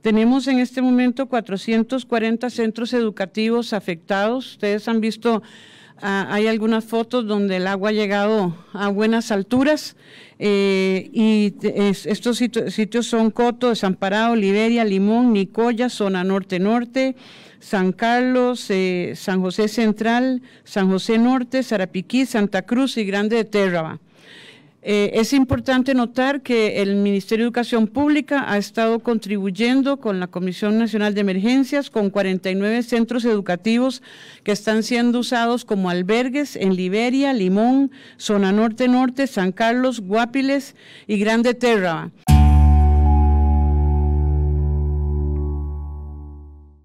Tenemos en este momento 440 centros educativos afectados. Ustedes han visto, ah, hay algunas fotos donde el agua ha llegado a buenas alturas eh, y estos sitios son Coto, Desamparado, Liberia, Limón, Nicoya, Zona Norte-Norte, San Carlos, eh, San José Central, San José Norte, Sarapiquí, Santa Cruz y Grande de Térraba. Eh, es importante notar que el Ministerio de Educación Pública ha estado contribuyendo con la Comisión Nacional de Emergencias, con 49 centros educativos que están siendo usados como albergues en Liberia, Limón, Zona Norte Norte, San Carlos, Guapiles y Grande Terra.